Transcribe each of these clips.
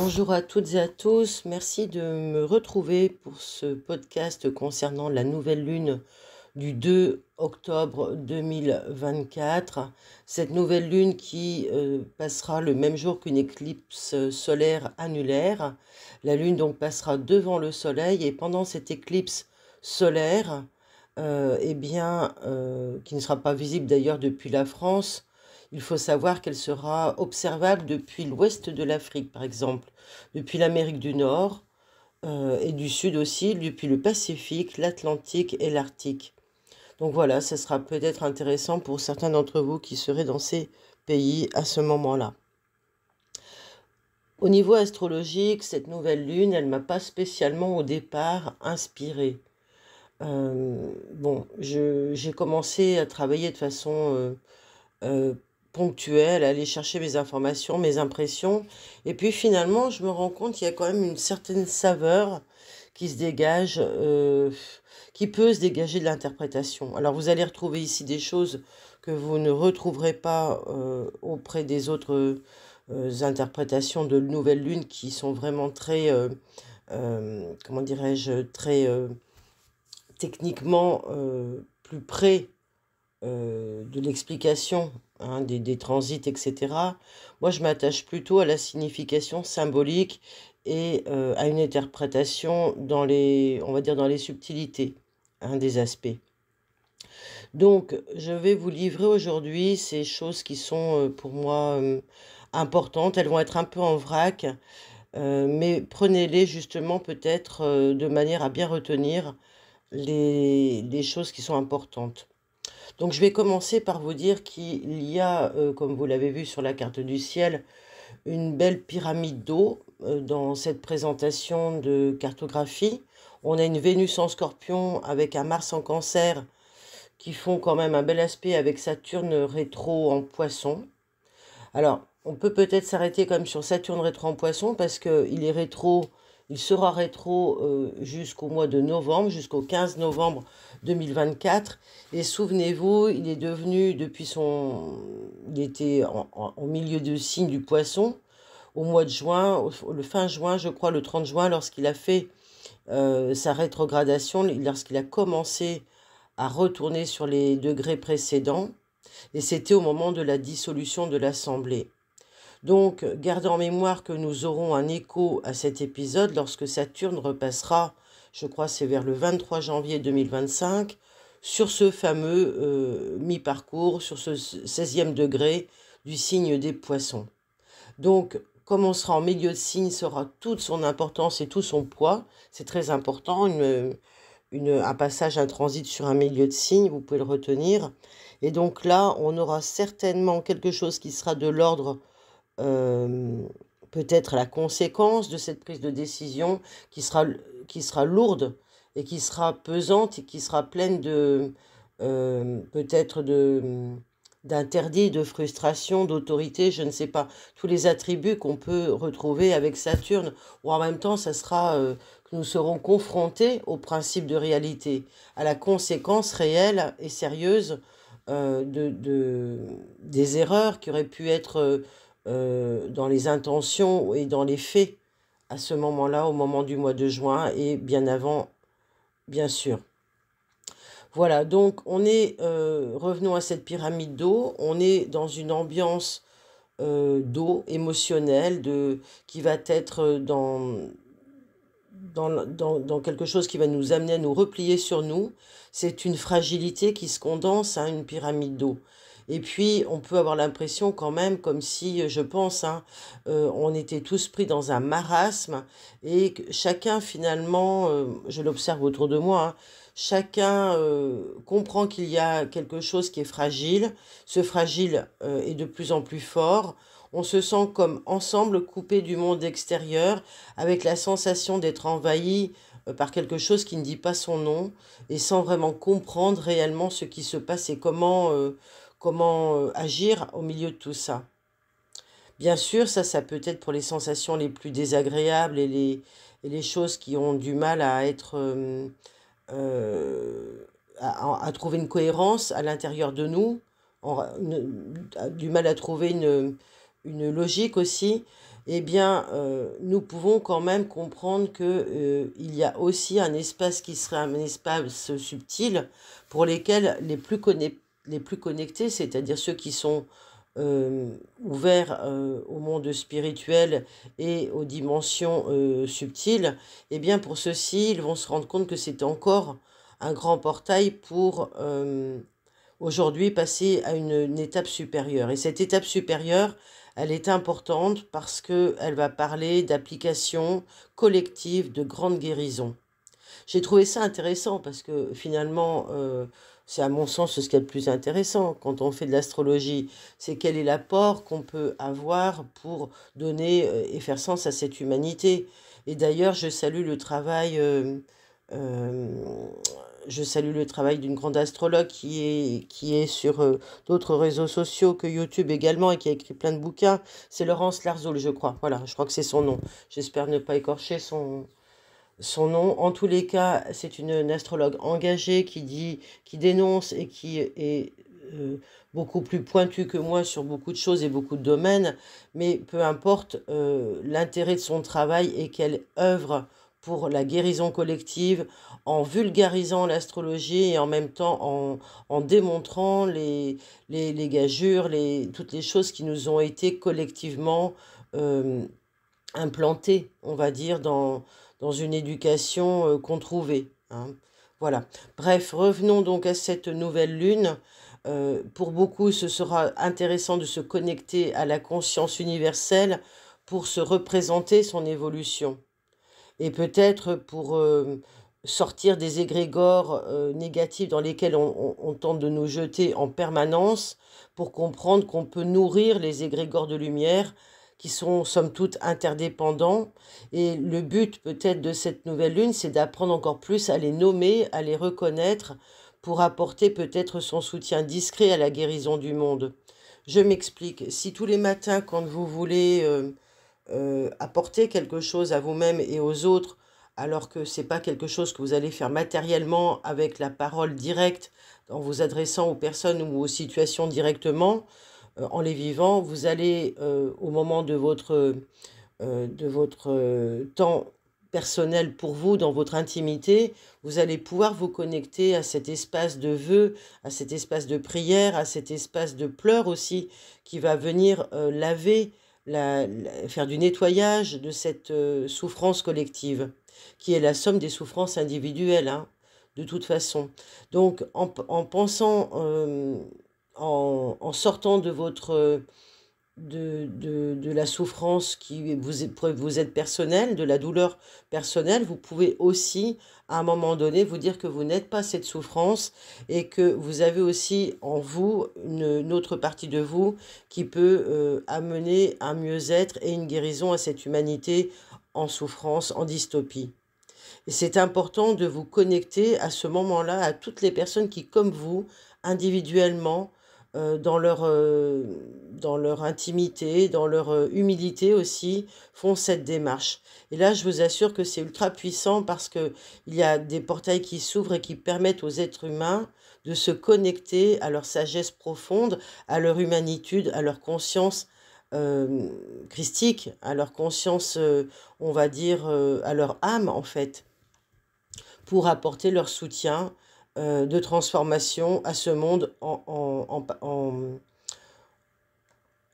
Bonjour à toutes et à tous, merci de me retrouver pour ce podcast concernant la nouvelle lune du 2 octobre 2024. Cette nouvelle lune qui euh, passera le même jour qu'une éclipse solaire annulaire. La lune donc passera devant le soleil et pendant cette éclipse solaire, euh, eh bien, euh, qui ne sera pas visible d'ailleurs depuis la France, il faut savoir qu'elle sera observable depuis l'ouest de l'Afrique, par exemple, depuis l'Amérique du Nord euh, et du Sud aussi, depuis le Pacifique, l'Atlantique et l'Arctique. Donc voilà, ce sera peut-être intéressant pour certains d'entre vous qui seraient dans ces pays à ce moment-là. Au niveau astrologique, cette nouvelle lune, elle m'a pas spécialement au départ inspirée. Euh, bon, j'ai commencé à travailler de façon euh, ponctuelle, aller chercher mes informations, mes impressions. Et puis finalement, je me rends compte qu'il y a quand même une certaine saveur qui se dégage, euh, qui peut se dégager de l'interprétation. Alors vous allez retrouver ici des choses que vous ne retrouverez pas euh, auprès des autres euh, interprétations de Nouvelle Lune qui sont vraiment très, comment dirais-je, très techniquement plus près de l'explication Hein, des, transits, etc. Moi, je m'attache plutôt à la signification symbolique et euh, à une interprétation dans les, on va dire, dans les subtilités hein, des aspects. Donc, je vais vous livrer aujourd'hui ces choses qui sont euh, pour moi euh, importantes. Elles vont être un peu en vrac, mais prenez-les justement peut-être de manière à bien retenir les, les choses qui sont importantes. Donc je vais commencer par vous dire qu'il y a, euh, comme vous l'avez vu sur la carte du ciel, une belle pyramide d'eau euh, dans cette présentation de cartographie. On a une Vénus en scorpion avec un Mars en cancer qui font quand même un bel aspect avec Saturne rétro en poisson. Alors, on peut peut-être s'arrêter comme sur Saturne rétro en poisson parce qu'il est rétro il sera rétro euh, jusqu'au mois de novembre, jusqu'au 15 novembre 2024. Et souvenez-vous, il est devenu, depuis son. Il était en, au milieu de signe du poisson, au mois de juin, le fin juin, je crois, le 30 juin, lorsqu'il a fait euh, sa rétrogradation, lorsqu'il a commencé à retourner sur les degrés précédents. Et c'était au moment de la dissolution de l'Assemblée. Donc, gardez en mémoire que nous aurons un écho à cet épisode lorsque Saturne repassera, je crois c'est vers le 23 janvier 2025, sur ce fameux euh, mi-parcours, sur ce 16e degré du signe des poissons. Donc, comme on sera en milieu de signe, sera toute son importance et tout son poids. C'est très important. un passage, un transit sur un milieu de signe, vous pouvez le retenir. Et donc là, on aura certainement quelque chose qui sera de l'ordre euh, peut-être la conséquence de cette prise de décision qui sera, qui sera lourde et qui sera pesante et qui sera pleine de euh, peut-être de d'interdit, de frustration, d'autorité, je ne sais pas, tous les attributs qu'on peut retrouver avec Saturne, ou en même temps, ça sera euh, que nous serons confrontés au principe de réalité, à la conséquence réelle et sérieuse de, de, des erreurs qui auraient pu être euh, dans les intentions et dans les faits à ce moment-là, au moment du mois de juin et bien avant, bien sûr. Voilà, donc on est, euh, revenons à cette pyramide d'eau, on est dans une ambiance euh, d'eau émotionnelle qui va être dans, dans, quelque chose qui va nous amener à nous replier sur nous. C'est une fragilité qui se condense à une pyramide d'eau. Et puis, on peut avoir l'impression quand même, comme si, euh, je pense, hein, euh, on était tous pris dans un marasme et que chacun finalement, euh, je l'observe autour de moi, hein, chacun comprend qu'il y a quelque chose qui est fragile. Ce fragile est de plus en plus fort. On se sent comme ensemble coupé du monde extérieur, avec la sensation d'être envahi par quelque chose qui ne dit pas son nom et sans vraiment comprendre réellement ce qui se passe et comment comment euh, agir au milieu de tout ça. Bien sûr, ça, ça peut être pour les sensations les plus désagréables et les, les choses qui ont du mal à être... Euh, euh, à, trouver une cohérence à l'intérieur de nous, du mal à trouver une, une logique aussi, eh bien, nous pouvons quand même comprendre qu'il y a aussi un espace qui serait un espace subtil pour lesquels les plus, les plus connectés, c'est-à-dire ceux qui sont euh, ouverts euh, au monde spirituel et aux dimensions euh, subtiles, eh bien pour ceux-ci, ils vont se rendre compte que c'est encore un grand portail pour aujourd'hui passer à une, étape supérieure. Et cette étape supérieure, elle est importante parce qu'elle va parler d'application collective de grande guérison. J'ai trouvé ça intéressant parce que finalement, c'est à mon sens ce qui est le plus intéressant quand on fait de l'astrologie, c'est quel est l'apport qu'on peut avoir pour donner euh, et faire sens à cette humanité. Et d'ailleurs, je salue le travail, euh, euh, je salue le travail d'une grande astrologue qui est, qui est sur d'autres réseaux sociaux que YouTube également et qui a écrit plein de bouquins. C'est Laurence Larzoul, je crois. Voilà, je crois que c'est son nom. J'espère ne pas écorcher son, son nom. En tous les cas, c'est une, astrologue engagée qui, dit, qui dénonce et qui est euh, beaucoup plus pointue que moi sur beaucoup de choses et beaucoup de domaines. Mais peu importe, euh, l'intérêt de son travail et qu'elle œuvre pour la guérison collective en vulgarisant l'astrologie et en même temps en, démontrant les, les, gageures, les, toutes les choses qui nous ont été collectivement euh, implantées, on va dire, dans, dans une éducation euh, qu'on trouvait. Hein. Voilà. Bref, revenons donc à cette nouvelle lune. Euh, pour beaucoup, ce sera intéressant de se connecter à la conscience universelle pour se représenter son évolution. Et peut-être pour euh, sortir des égrégores négatifs dans lesquels on, on, tente de nous jeter en permanence, pour comprendre qu'on peut nourrir les égrégores de lumière qui sont somme toute interdépendants. Et le but peut-être de cette nouvelle lune, c'est d'apprendre encore plus à les nommer, à les reconnaître, pour apporter peut-être son soutien discret à la guérison du monde. Je m'explique. Si tous les matins, quand vous voulez euh, euh, apporter quelque chose à vous-même et aux autres, alors que ce n'est pas quelque chose que vous allez faire matériellement avec la parole directe, en vous adressant aux personnes ou aux situations directement, euh, en les vivant, vous allez euh, au moment de votre, euh, de votre temps personnel pour vous, dans votre intimité, vous allez pouvoir vous connecter à cet espace de vœux, à cet espace de prière, à cet espace de pleurs aussi, qui va venir laver, la, faire du nettoyage de cette souffrance collective, qui est la somme des souffrances individuelles, hein, de toute façon. Donc, en, pensant en, sortant de votre de, de, de, la souffrance qui vous est, vous êtes personnelle, de la douleur personnelle, vous pouvez aussi à un moment donné vous dire que vous n'êtes pas cette souffrance et que vous avez aussi en vous une, autre partie de vous qui peut euh, amener un mieux-être et une guérison à cette humanité en souffrance, en dystopie. Et c'est important de vous connecter à ce moment-là à toutes les personnes qui, comme vous, individuellement, euh, euh, dans, leur, intimité, dans leur euh, humilité aussi, font cette démarche. Et là, je vous assure que c'est ultra puissant parce qu'il y a des portails qui s'ouvrent et qui permettent aux êtres humains de se connecter à leur sagesse profonde, à leur humanitude, à leur conscience christique, à leur conscience, on va dire, à leur âme en fait, pour apporter leur soutien euh, de transformation à ce monde en, en,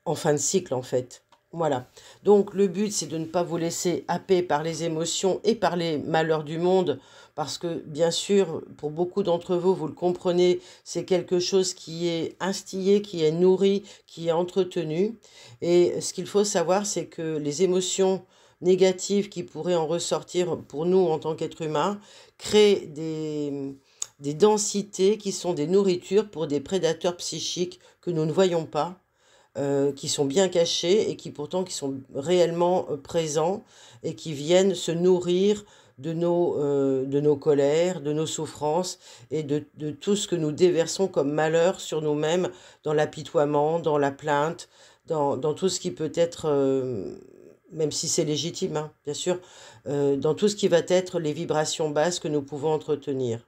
en, fin de cycle, en fait. Voilà. Donc le but, c'est de ne pas vous laisser happer par les émotions et par les malheurs du monde, parce que bien sûr, pour beaucoup d'entre vous, vous le comprenez, c'est quelque chose qui est instillé, qui est nourri, qui est entretenu. Et ce qu'il faut savoir, c'est que les émotions négatives qui pourraient en ressortir pour nous en tant qu'êtres humains créent des, des densités qui sont des nourritures pour des prédateurs psychiques que nous ne voyons pas, euh, qui sont bien cachés et qui pourtant qui sont réellement euh, présents et qui viennent se nourrir de nos, euh, de nos colères, de nos souffrances et de, de, tout ce que nous déversons comme malheur sur nous-mêmes dans l'apitoiement, dans la plainte, dans, tout ce qui peut être, même si c'est légitime, hein, bien sûr, dans tout ce qui va être les vibrations basses que nous pouvons entretenir.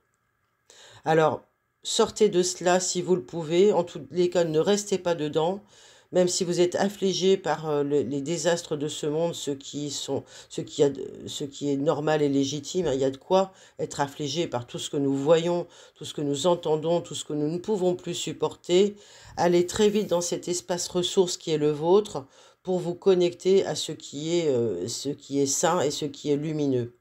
Alors, sortez de cela si vous le pouvez. En tous les cas, ne restez pas dedans. Même si vous êtes affligé par euh, les désastres de ce monde, ce qui, sont, ce, a, ce qui est normal et légitime, il y a de quoi être affligé par tout ce que nous voyons, tout ce que nous entendons, tout ce que nous ne pouvons plus supporter. Allez très vite dans cet espace ressource qui est le vôtre pour vous connecter à ce qui est, euh, ce qui est sain et ce qui est lumineux.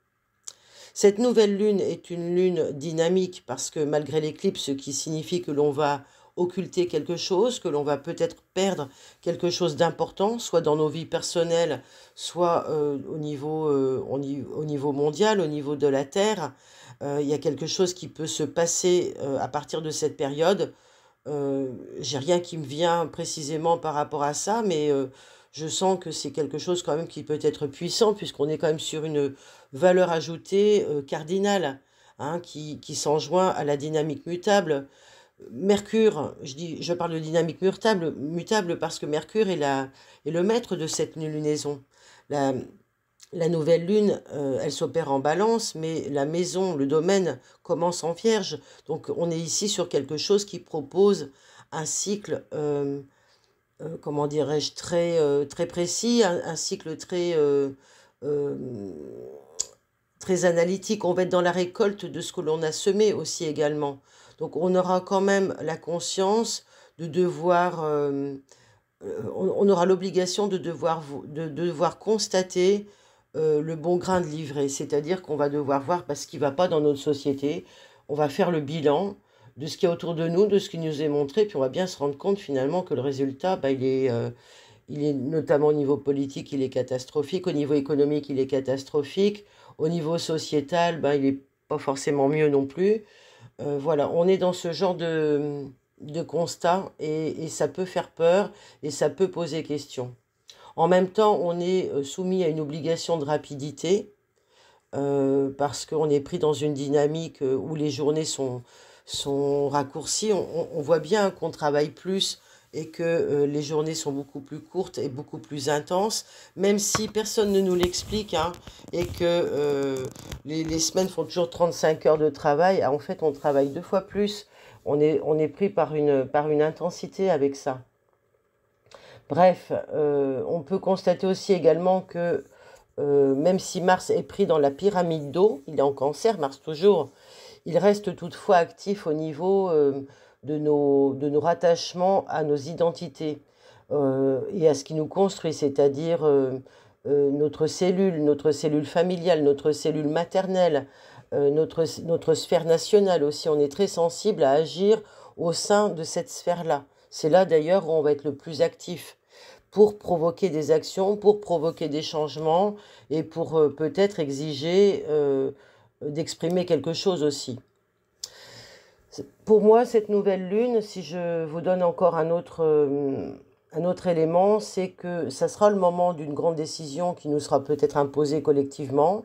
Cette nouvelle lune est une lune dynamique parce que malgré l'éclipse, ce qui signifie que l'on va occulter quelque chose, que l'on va peut-être perdre quelque chose d'important, soit dans nos vies personnelles, soit euh, au, niveau, euh, au niveau mondial, au niveau de la Terre. Euh, il y a quelque chose qui peut se passer à partir de cette période. J'ai rien qui me vient précisément par rapport à ça, mais je sens que c'est quelque chose quand même qui peut être puissant, puisqu'on est quand même sur une valeur ajoutée euh, cardinale, hein, qui, qui s'enjoint à la dynamique mutable. Mercure, je, dis, je parle de dynamique mutable, mutable parce que Mercure est, la, est le maître de cette lunaison. La, la nouvelle lune, euh, elle s'opère en balance, mais la maison, le domaine commence en vierge. Donc on est ici sur quelque chose qui propose un cycle, euh, comment dirais-je, très, très précis, un, un cycle très très analytique. On va être dans la récolte de ce que l'on a semé aussi également. Donc on aura quand même la conscience de devoir, euh, euh, on, aura l'obligation de devoir, de, devoir constater euh, le bon grain de livret. C'est-à-dire qu'on va devoir voir parce qu'il ne va pas dans notre société. On va faire le bilan de ce qu'il y a autour de nous, de ce qui nous est montré, puis on va bien se rendre compte finalement que le résultat, bah, il est... il est notamment au niveau politique, il est catastrophique, au niveau économique, il est catastrophique, au niveau sociétal, ben, il n'est pas forcément mieux non plus. Euh, voilà, on est dans ce genre de, constat et, ça peut faire peur et ça peut poser question. En même temps, on est euh, soumis à une obligation de rapidité euh, parce qu'on est pris dans une dynamique où les journées sont, sont raccourcies. on voit bien qu'on travaille plus et que euh, les journées sont beaucoup plus courtes et beaucoup plus intenses, même si personne ne nous l'explique, hein, et que euh, les, semaines font toujours 35 heures de travail. Ah, en fait, on travaille deux fois plus. On est, on est pris par une, par une intensité avec ça. Bref, euh, on peut constater aussi également que même si Mars est pris dans la pyramide d'eau, il est en cancer, Mars toujours, il reste toutefois actif au niveau de nos, de rattachements à nos identités euh, et à ce qui nous construit, c'est-à-dire euh, euh, notre cellule, notre cellule familiale, notre cellule maternelle, notre, sphère nationale aussi. On est très sensible à agir au sein de cette sphère-là. C'est là d'ailleurs où on va être le plus actif pour provoquer des actions, pour provoquer des changements et pour peut-être exiger d'exprimer quelque chose aussi. Pour moi, cette nouvelle lune, si je vous donne encore un autre, euh, un autre élément, c'est que ça sera le moment d'une grande décision qui nous sera peut-être imposée collectivement.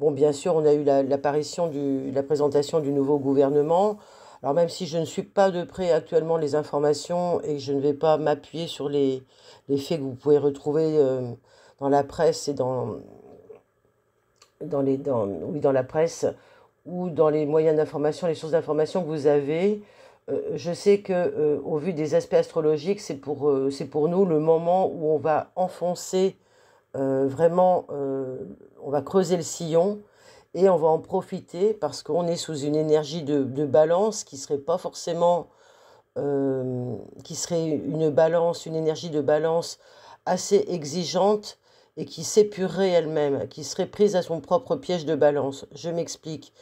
Bon, bien sûr, on a eu l'apparition la, la présentation du nouveau gouvernement. Alors même si je ne suis pas de près actuellement les informations et je ne vais pas m'appuyer sur les, les, faits que vous pouvez retrouver euh, dans la presse et dans, dans, les, dans, oui, dans la presse, ou dans les moyens d'information, les sources d'information que vous avez. Euh, je sais que euh, au vu des aspects astrologiques, euh, c'est pour, nous le moment où on va enfoncer vraiment, on va creuser le sillon et on va en profiter parce qu'on est sous une énergie de, de balance qui serait pas forcément, qui serait une balance, une énergie de balance assez exigeante et qui s'épurerait elle-même, qui serait prise à son propre piège de balance. Je m'explique.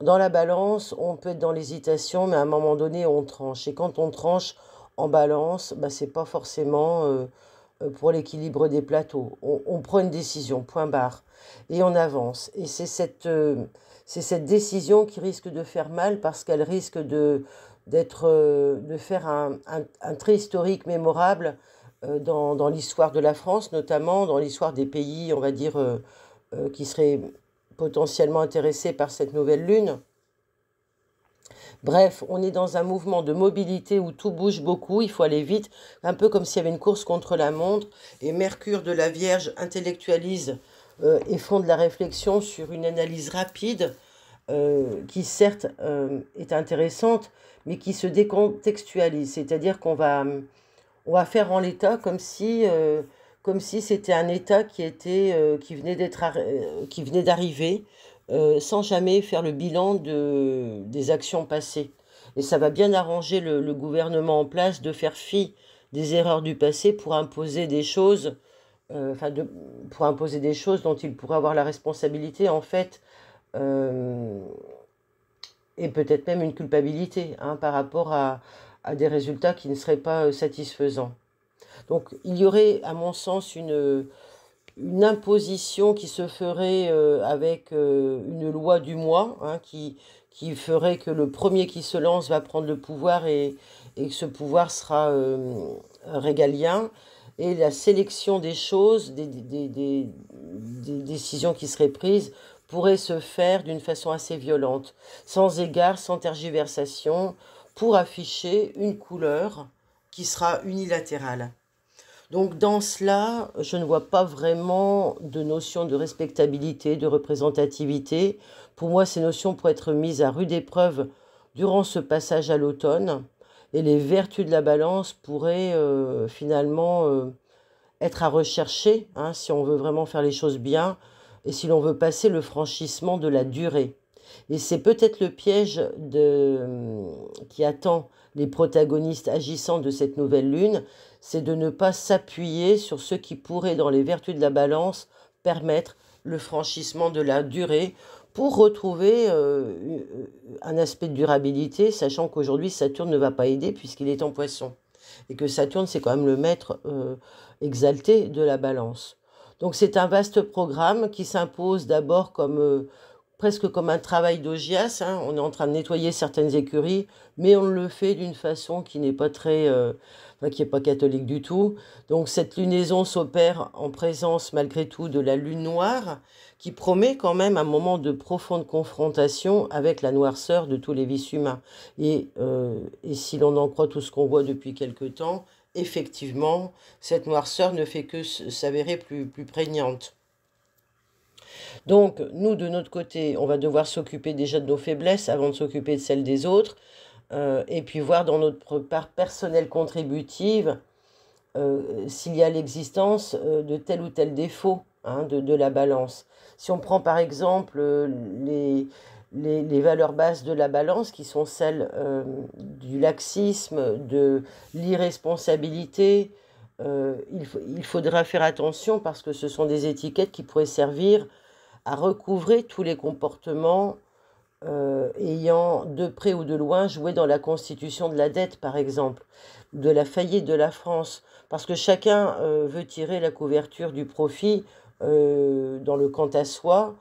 Dans la balance, on peut être dans l'hésitation, mais à un moment donné, on tranche. Et quand on tranche en balance, bah, ce n'est pas forcément euh, euh, pour l'équilibre des plateaux. On, prend une décision, point barre, et on avance. Et c'est cette, euh, cette décision qui risque de faire mal parce qu'elle risque de, d'être, de faire un, un, un, trait historique mémorable euh, dans, dans l'histoire de la France, notamment dans l'histoire des pays, on va dire, euh, euh, qui seraient potentiellement intéressés par cette nouvelle lune. Bref, on est dans un mouvement de mobilité où tout bouge beaucoup, il faut aller vite, un peu comme s'il y avait une course contre la montre, et Mercure de la Vierge intellectualise et fonde la réflexion sur une analyse rapide qui certes est intéressante, mais qui se décontextualise, c'est-à-dire qu'on va on va faire en l'état comme si euh, comme si c'était un état qui était euh, qui venait d'être euh, qui venait d'arriver sans jamais faire le bilan de, des actions passées. Et ça va bien arranger le, gouvernement en place de faire fi des erreurs du passé pour imposer des choses, enfin de, pour imposer des choses dont il pourrait avoir la responsabilité en fait et peut-être même une culpabilité hein, par rapport à, à des résultats qui ne seraient pas euh, satisfaisants. Donc il y aurait, à mon sens, une, euh, imposition qui se ferait euh, avec une loi du moi, hein, qui, ferait que le premier qui se lance va prendre le pouvoir et, que ce pouvoir sera régalien. Et la sélection des choses, des décisions qui seraient prises, pourrait se faire d'une façon assez violente, sans égard, sans tergiversation, pour afficher une couleur qui sera unilatérale. Donc dans cela, je ne vois pas vraiment de notion de respectabilité, de représentativité. Pour moi, ces notions pourraient être mises à rude épreuve durant ce passage à l'automne et les vertus de la balance pourraient euh, finalement euh, être à rechercher hein, si on veut vraiment faire les choses bien et si l'on veut passer le franchissement de la durée. Et c'est peut-être le piège hum, qui attend les protagonistes agissants de cette nouvelle lune, c'est de ne pas s'appuyer sur ce qui pourrait, dans les vertus de la balance, permettre le franchissement de la durée pour retrouver euh, un aspect de durabilité, sachant qu'aujourd'hui Saturne ne va pas aider puisqu'il est en poisson. Et que Saturne, c'est quand même le maître euh, exalté de la balance. Donc c'est un vaste programme qui s'impose d'abord comme, euh, presque comme un travail d'ogias. Hein. On est en train de nettoyer certaines écuries, mais on le fait d'une façon qui n'est pas très, euh, qui est pas catholique du tout. Donc cette lunaison s'opère en présence malgré tout de la lune noire, qui promet quand même un moment de profonde confrontation avec la noirceur de tous les vices humains. Et, euh, si l'on en croit tout ce qu'on voit depuis quelque temps, effectivement, cette noirceur ne fait que s'avérer plus, plus prégnante. Donc, nous, de notre côté, on va devoir s'occuper déjà de nos faiblesses avant de s'occuper de celles des autres, euh, et puis voir dans notre part personnelle contributive euh, s'il y a l'existence euh, de tel ou tel défaut hein, de, la balance. Si on prend par exemple les, valeurs basses de la balance, qui sont celles du laxisme, de l'irresponsabilité, il, faudra faire attention parce que ce sont des étiquettes qui pourraient servir à recouvrer tous les comportements euh, ayant de près ou de loin joué dans la constitution de la dette, par exemple, de la faillite de la France, parce que chacun euh, veut tirer la couverture du profit euh, dans le quant à soi.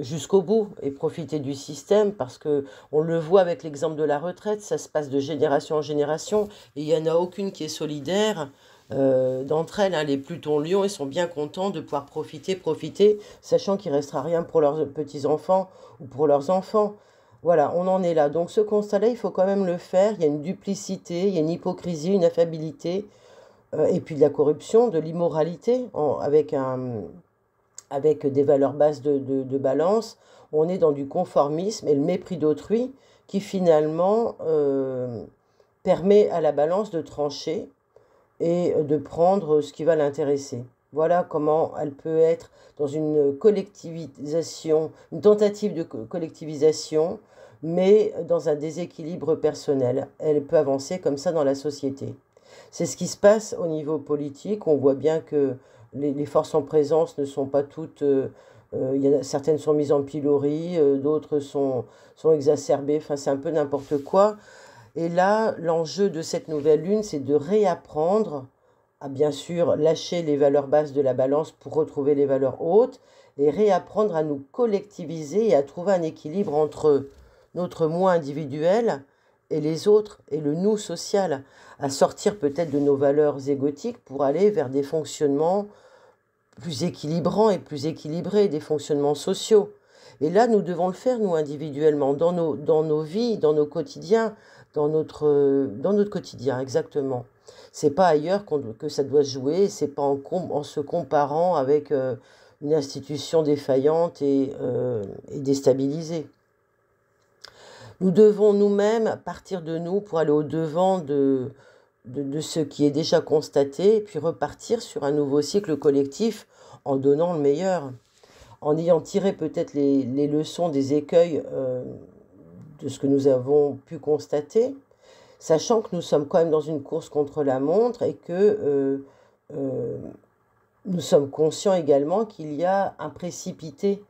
jusqu'au bout et profiter du système parce que on le voit avec l'exemple de la retraite ça se passe de génération en génération et il n'y en a aucune qui est solidaire euh, d'entre elles, hein, les Plutons-Lions, ils sont bien contents de pouvoir profiter, profiter, sachant qu'il ne restera rien pour leurs petits-enfants ou pour leurs enfants. Voilà, on en est là. Donc ce constat-là, il faut quand même le faire. Il y a une duplicité, il y a une hypocrisie, une affabilité, euh, et puis de la corruption, de l'immoralité, avec, avec des valeurs basses de, balance. On est dans du conformisme et le mépris d'autrui qui finalement euh, permet à la balance de trancher et euh, de prendre euh, ce qui va l'intéresser. Voilà comment elle peut être dans une collectivisation, une tentative de collectivisation, mais dans un déséquilibre personnel. Elle peut avancer comme ça dans la société. C'est ce qui se passe au niveau politique. On voit bien que les, forces en présence ne sont pas toutes... Euh, certaines sont mises en pilori, d'autres sont, sont exacerbées. Enfin, c'est un peu n'importe quoi. Et là, l'enjeu de cette nouvelle lune, c'est de réapprendre à bien sûr lâcher les valeurs basses de la balance pour retrouver les valeurs hautes et réapprendre à nous collectiviser et à trouver un équilibre entre notre moi individuel et les autres et le nous social, à sortir peut-être de nos valeurs égotiques pour aller vers des fonctionnements plus équilibrants et plus équilibrés, des fonctionnements sociaux. Et là, nous devons le faire, nous, individuellement, dans nos, dans nos vies, dans nos quotidiens, dans notre, euh, dans notre quotidien, exactement. C'est pas ailleurs qu que ça doit se jouer, c'est pas en, en, se comparant avec euh, une institution défaillante et, euh, et déstabilisée. Nous devons nous-mêmes partir de nous pour aller au-devant de, de, ce qui est déjà constaté, puis repartir sur un nouveau cycle collectif en donnant le meilleur, en ayant tiré peut-être les, les, leçons des écueils de ce que nous avons pu constater, sachant que nous sommes quand même dans une course contre la montre et que euh, euh, nous sommes conscients également qu'il y a un précipité,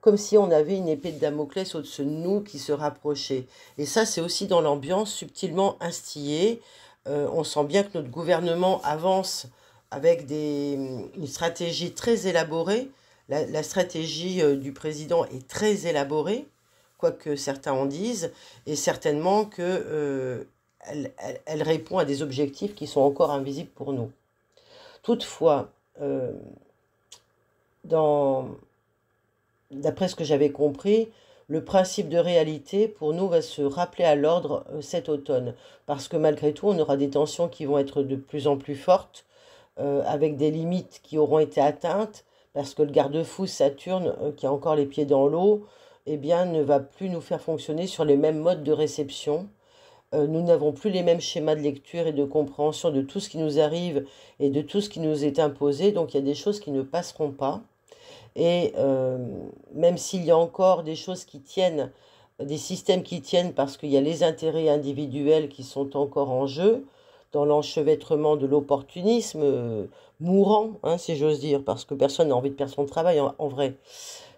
comme si on avait une épée de Damoclès au-dessus de nous qui se rapprochait. Et ça, c'est aussi dans l'ambiance subtilement instillée. Euh, on sent bien que notre gouvernement avance avec des, une stratégie très élaborée. la stratégie du président est très élaborée que certains en disent, et certainement que euh, elle, répond à des objectifs qui sont encore invisibles pour nous. Toutefois, euh, d'après ce que j'avais compris, le principe de réalité pour nous va se rappeler à l'ordre euh, cet automne, parce que malgré tout, on aura des tensions qui vont être de plus en plus fortes, avec des limites qui auront été atteintes, parce que le garde-fou Saturne, qui a encore les pieds dans l'eau, eh bien, ne va plus nous faire fonctionner sur les mêmes modes de réception. Euh, nous n'avons plus les mêmes schémas de lecture et de compréhension de tout ce qui nous arrive et de tout ce qui nous est imposé. Donc il y a des choses qui ne passeront pas. Et euh, même s'il y a encore des choses qui tiennent, des systèmes qui tiennent parce qu'il y a les intérêts individuels qui sont encore en jeu, dans l'enchevêtrement de l'opportunisme euh, mourant, hein, si j'ose dire, parce que personne n'a envie de perdre son travail en vrai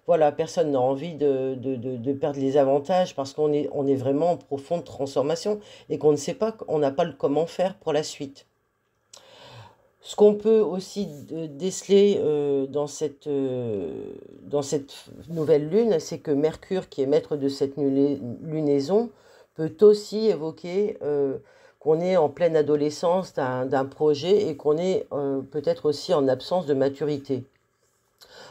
voilà, personne n'a envie de, perdre les avantages parce qu'on est, on est vraiment en profonde transformation et qu'on ne sait pas, qu'on n'a pas le comment faire pour la suite. Ce qu'on peut aussi déceler euh, euh, dans, cette, nouvelle lune, c'est que Mercure, qui est maître de cette lunaison, peut aussi évoquer euh, qu'on est en pleine adolescence d'un projet et qu'on est peut-être aussi en absence de maturité.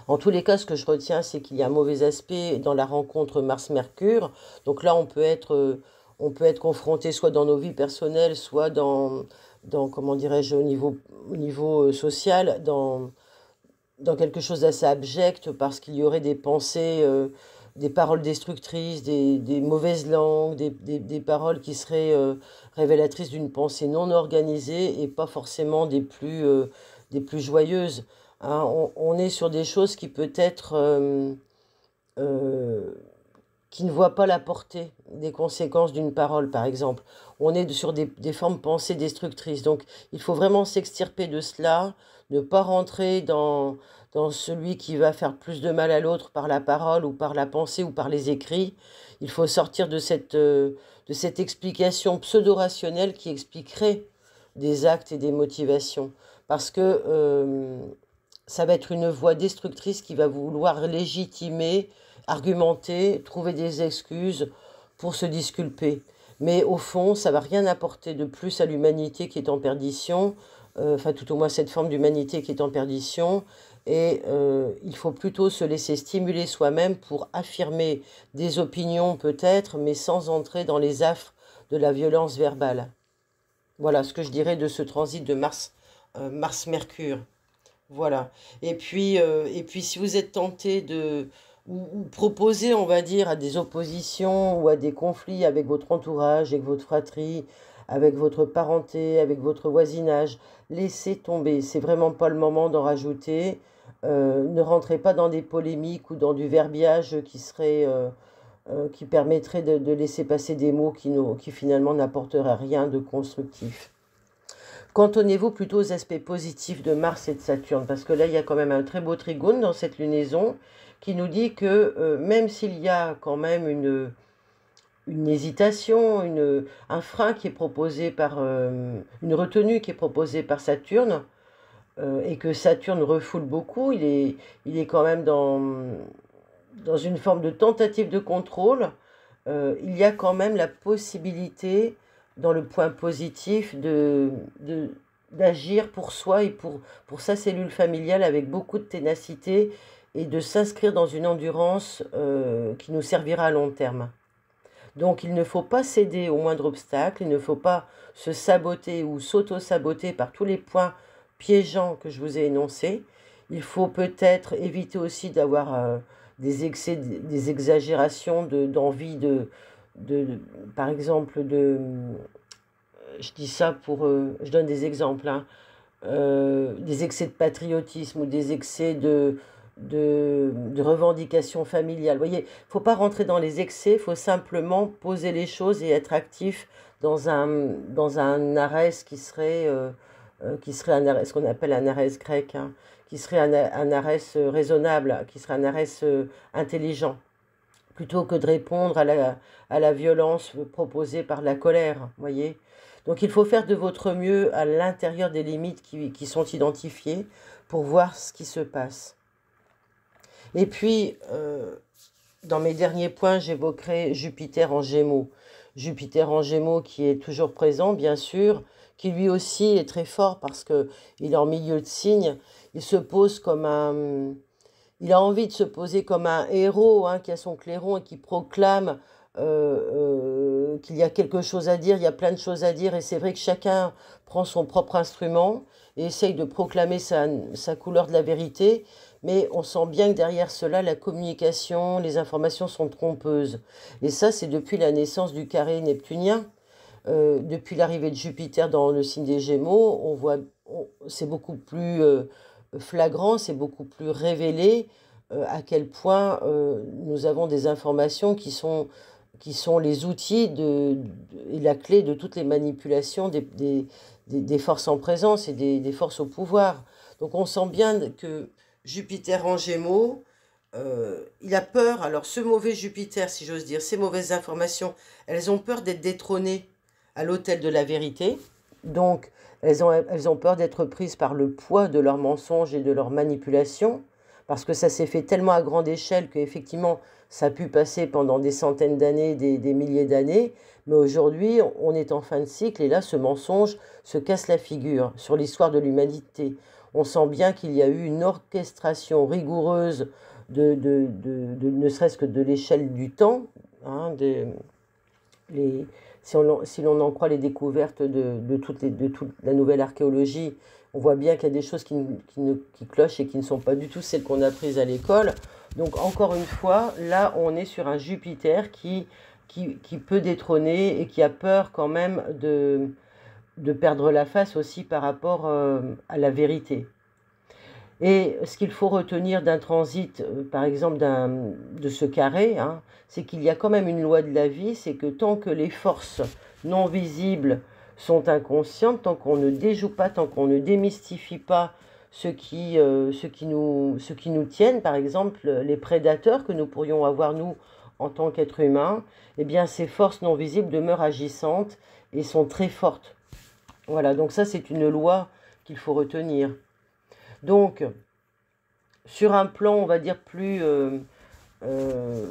En tous les cas, ce que je retiens, c'est qu'il y a un mauvais aspect dans la rencontre Mars-Mercure. Donc là, on peut être, euh, on peut être confronté soit dans nos vies personnelles, soit dans, dans comment dirais-je, au niveau, au niveau euh, social, dans, dans quelque chose d'assez abject, parce qu'il y aurait des pensées, euh, des paroles destructrices, des, des mauvaises langues, des, des, des, paroles qui seraient révélatrices d'une pensée non organisée et pas forcément des plus, des plus joyeuses. Hein, on, est sur des choses qui peut-être euh, euh, qui ne voient pas la portée des conséquences d'une parole, par exemple. On est sur des, formes pensées destructrices. Donc il faut vraiment s'extirper de cela, ne pas rentrer dans, celui qui va faire plus de mal à l'autre par la parole ou par la pensée ou par les écrits. Il faut sortir de cette, euh, de cette explication pseudo-rationnelle qui expliquerait des actes et des motivations. Parce que ça va être une voie destructrice qui va vouloir légitimer, argumenter, trouver des excuses pour se disculper. Mais au fond, ça va rien apporter de plus à l'humanité qui est en perdition, euh, enfin tout au moins cette forme d'humanité qui est en perdition. Et euh, il faut plutôt se laisser stimuler soi-même pour affirmer des opinions peut-être, mais sans entrer dans les affres de la violence verbale. Voilà ce que je dirais de ce transit de euh, Mars-Mercure. Voilà. Euh, et puis, si vous êtes tenté de ou, proposer, on va dire, à des oppositions ou à des conflits avec votre entourage, avec votre fratrie, avec votre parenté, avec votre voisinage, laissez tomber. C'est vraiment pas le moment d'en rajouter. Euh, ne rentrez pas dans des polémiques ou dans du verbiage qui euh, permettrait de, laisser passer des mots qui finalement n'apporteraient rien de constructif. Cantonnez-vous plutôt aux aspects positifs de Mars et de Saturne, parce que là, il y a quand même un très beau trigone dans cette lunaison qui nous dit que euh, même s'il y a quand même une, une hésitation, une, un frein qui est proposé par, euh, une retenue qui est proposée par Saturne, euh, et que Saturne refoule beaucoup, il est, il est quand même dans, dans une forme de tentative de contrôle, il y a quand même la possibilité dans le point positif de, d'agir pour soi et pour, pour sa cellule familiale avec beaucoup de ténacité et de s'inscrire dans une endurance euh, qui nous servira à long terme. Donc il ne faut pas céder au moindre obstacle, il ne faut pas se saboter ou s'auto-saboter par tous les points piégeants que je vous ai énoncés. Il faut peut-être éviter aussi d'avoir euh, des excès, des exagérations d'envie de, de, par exemple, de, euh, je dis ça pour, euh, je donne des exemples, hein. euh, des excès de patriotisme ou des excès de, de, revendications familiales. Vous voyez, il ne faut pas rentrer dans les excès, il faut simplement poser les choses et être actif dans un, dans arès qui serait, qui serait un arès, ce qu'on appelle un arès grec, hein, qui serait un, un raisonnable, qui serait un arès intelligent plutôt que de répondre à la, à la violence proposée par la colère, voyez. Donc il faut faire de votre mieux à l'intérieur des limites qui, sont identifiées pour voir ce qui se passe. Et puis, euh, dans mes derniers points, j'évoquerai Jupiter en gémeaux. Jupiter en gémeaux qui est toujours présent, bien sûr, qui lui aussi est très fort parce qu'il est en milieu de signe. Il se pose comme un il a envie de se poser comme un héros hein, qui a son clairon et qui proclame euh, euh, qu'il y a quelque chose à dire, il y a plein de choses à dire, et c'est vrai que chacun prend son propre instrument et essaye de proclamer sa, couleur de la vérité, mais on sent bien que derrière cela, la communication, les informations sont trompeuses. Et ça, c'est depuis la naissance du carré neptunien, euh, depuis l'arrivée de Jupiter dans le signe des Gémeaux, on voit, c'est beaucoup plus flagrant, c'est beaucoup plus révélé euh, à quel point euh, nous avons des informations qui sont, qui sont les outils de, et la clé de toutes les manipulations des, forces en présence et des, forces au pouvoir. Donc on sent bien que Jupiter en gémeaux, euh, il a peur. Alors ce mauvais Jupiter, si j'ose dire, ces mauvaises informations, elles ont peur d'être détrônées à l'autel de la vérité. Donc, elles ont, elles ont peur d'être prises par le poids de leurs mensonges et de leurs manipulations, parce que ça s'est fait tellement à grande échelle qu'effectivement, ça a pu passer pendant des centaines d'années, des, milliers d'années, mais aujourd'hui, on est en fin de cycle, et là, ce mensonge se casse la figure sur l'histoire de l'humanité. On sent bien qu'il y a eu une orchestration rigoureuse de, ne serait-ce que de l'échelle du temps, hein, des, si l'on en croit les découvertes de, de, toutes de toute la nouvelle archéologie, on voit bien qu'il y a des choses qui, clochent et qui ne sont pas du tout celles qu'on a prises à l'école. Donc encore une fois, là, on est sur un Jupiter qui, peut détrôner et qui a peur quand même de, perdre la face aussi par rapport euh, à la vérité. Et ce qu'il faut retenir d'un transit, euh, par exemple de ce carré, hein, c'est qu'il y a quand même une loi de la vie, c'est que tant que les forces non visibles sont inconscientes, tant qu'on ne déjoue pas, tant qu'on ne démystifie pas ce qui, euh, ce qui, nous, ce qui nous par exemple les prédateurs que nous pourrions avoir, nous, en tant qu'êtres humains, eh bien ces forces non visibles demeurent agissantes et sont très fortes. Voilà, donc ça c'est une loi qu'il faut retenir. Donc, sur un plan, on va dire, plus, euh, euh,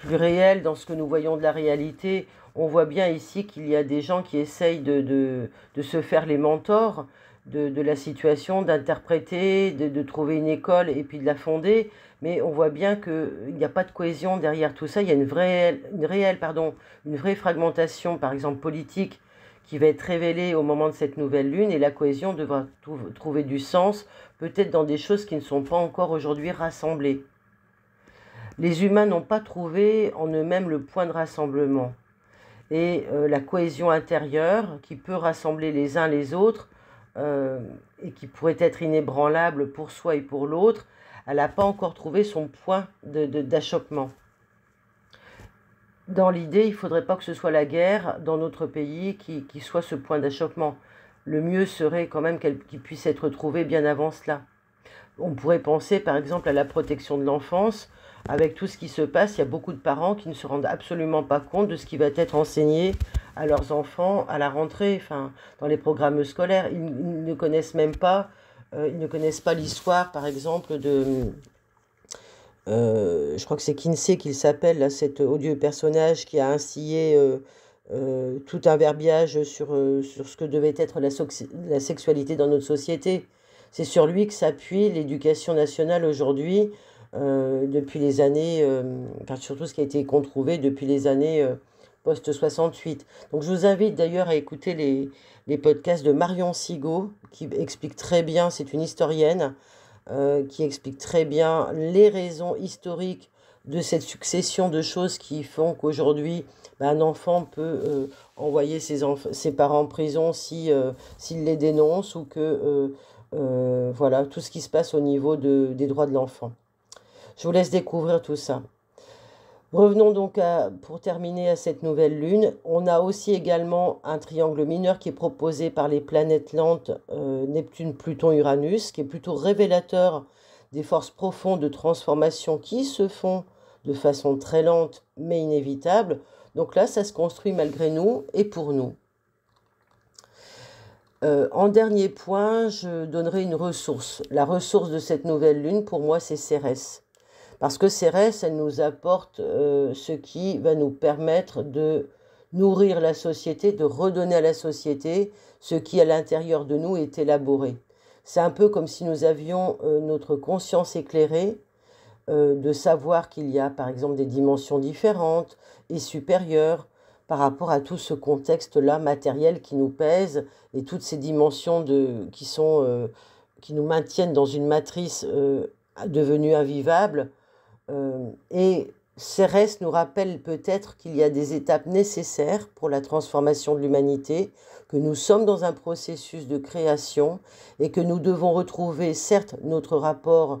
plus réel dans ce que nous voyons de la réalité, on voit bien ici qu'il y a des gens qui essayent de, se faire les mentors de, la situation, d'interpréter, de, trouver une école et puis de la fonder. Mais on voit bien qu'il n'y a pas de cohésion derrière tout ça. Il y a réelle, une vraie fragmentation, par exemple, politique qui va être révélée au moment de cette nouvelle lune et la cohésion devra trouver du sens, peut-être dans des choses qui ne sont pas encore aujourd'hui rassemblées. Les humains n'ont pas trouvé en eux-mêmes le point de rassemblement. Et euh, la cohésion intérieure qui peut rassembler les uns les autres euh, et qui pourrait être inébranlable pour soi et pour l'autre, elle n'a pas encore trouvé son point d'achoppement dans l'idée, il ne faudrait pas que ce soit la guerre dans notre pays qui, soit ce point d'achoppement. Le mieux serait quand même qu'il puisse être trouvé bien avant cela. On pourrait penser par exemple à la protection de l'enfance. Avec tout ce qui se passe, il y a beaucoup de parents qui ne se rendent absolument pas compte de ce qui va être enseigné à leurs enfants à la rentrée, enfin, dans les programmes scolaires. Ils, ne connaissent même pas, euh, ils ne connaissent pas l'histoire, par exemple, de, euh, je crois que c'est Kinsey qu'il s'appelle, là, cet odieux personnage qui a instillé euh, euh, tout un verbiage sur, sur ce que devait être la, sexualité dans notre société. C'est sur lui que s'appuie l'éducation nationale aujourd'hui, depuis les années, surtout ce qui a été controuvé depuis les années post-68. Donc je vous invite d'ailleurs à écouter les, les podcasts de Marion Sigaud, qui explique très bien, c'est une historienne, euh, qui explique très bien les raisons historiques de cette succession de choses qui font qu'aujourd'hui, bah, un enfant peut euh, envoyer ses, parents en prison euh, s'il les dénonce ou que, voilà, tout ce qui se passe au niveau des droits de l'enfant. Je vous laisse découvrir tout ça. Revenons donc pour terminer à cette nouvelle lune. On a aussi également un triangle mineur qui est proposé par les planètes lentes euh, Neptune, Pluton, Uranus, qui est plutôt révélateur des forces profondes de transformation qui se font de façon très lente mais inévitable. Donc là, ça se construit malgré nous et pour nous. Euh, en dernier point, je donnerai une ressource. La ressource de cette nouvelle lune, pour moi, c'est Cérès. Parce que Cérès, elle nous apporte euh, ce qui va nous permettre de nourrir la société, de redonner à la société ce qui à l'intérieur de nous est élaboré. C'est un peu comme si nous avions euh, notre conscience éclairée euh, de savoir qu'il y a par exemple des dimensions différentes et supérieures par rapport à tout ce contexte-là matériel qui nous pèse et toutes ces dimensions de, qui, sont, qui nous maintiennent dans une matrice devenue invivable euh, et Cérès nous rappelle peut-être qu'il y a des étapes nécessaires pour la transformation de l'humanité, que nous sommes dans un processus de création et que nous devons retrouver certes notre rapport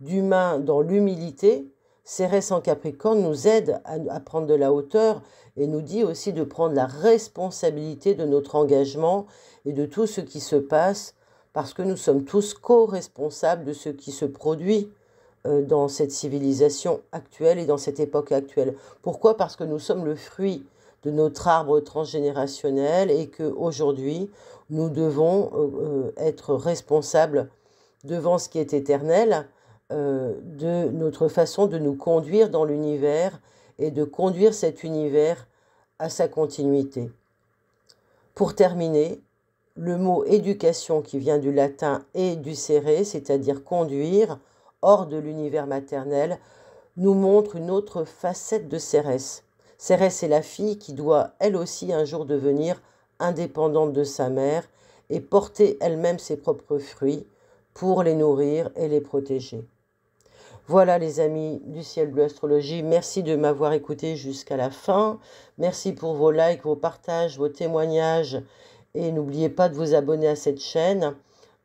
d'humain dans l'humilité. Cérès en Capricorne nous aide à, prendre de la hauteur et nous dit aussi de prendre la responsabilité de notre engagement et de tout ce qui se passe parce que nous sommes tous co-responsables de ce qui se produit. Euh, dans cette civilisation actuelle et dans cette époque actuelle. Pourquoi Parce que nous sommes le fruit de notre arbre transgénérationnel et que aujourd'hui nous devons euh, euh, être responsables devant ce qui est éternel de notre façon de nous conduire dans l'univers et de conduire cet univers à sa continuité. Pour terminer, le mot éducation qui vient du latin et du serré, c'est-à-dire conduire, hors de l'univers maternel, nous montre une autre facette de Cérès. Cérès est la fille qui doit elle aussi un jour devenir indépendante de sa mère et porter elle-même ses propres fruits pour les nourrir et les protéger. Voilà les amis du ciel bleu astrologie, merci de m'avoir écouté jusqu'à la fin. Merci pour vos likes, vos partages, vos témoignages et n'oubliez pas de vous abonner à cette chaîne.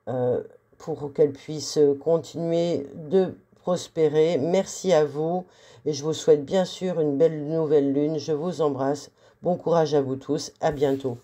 Euh, pour qu'elle puisse euh, continuer de prospérer. Merci à vous et je vous souhaite bien sûr une belle nouvelle lune. Je vous embrasse. Bon courage à vous tous. À bientôt.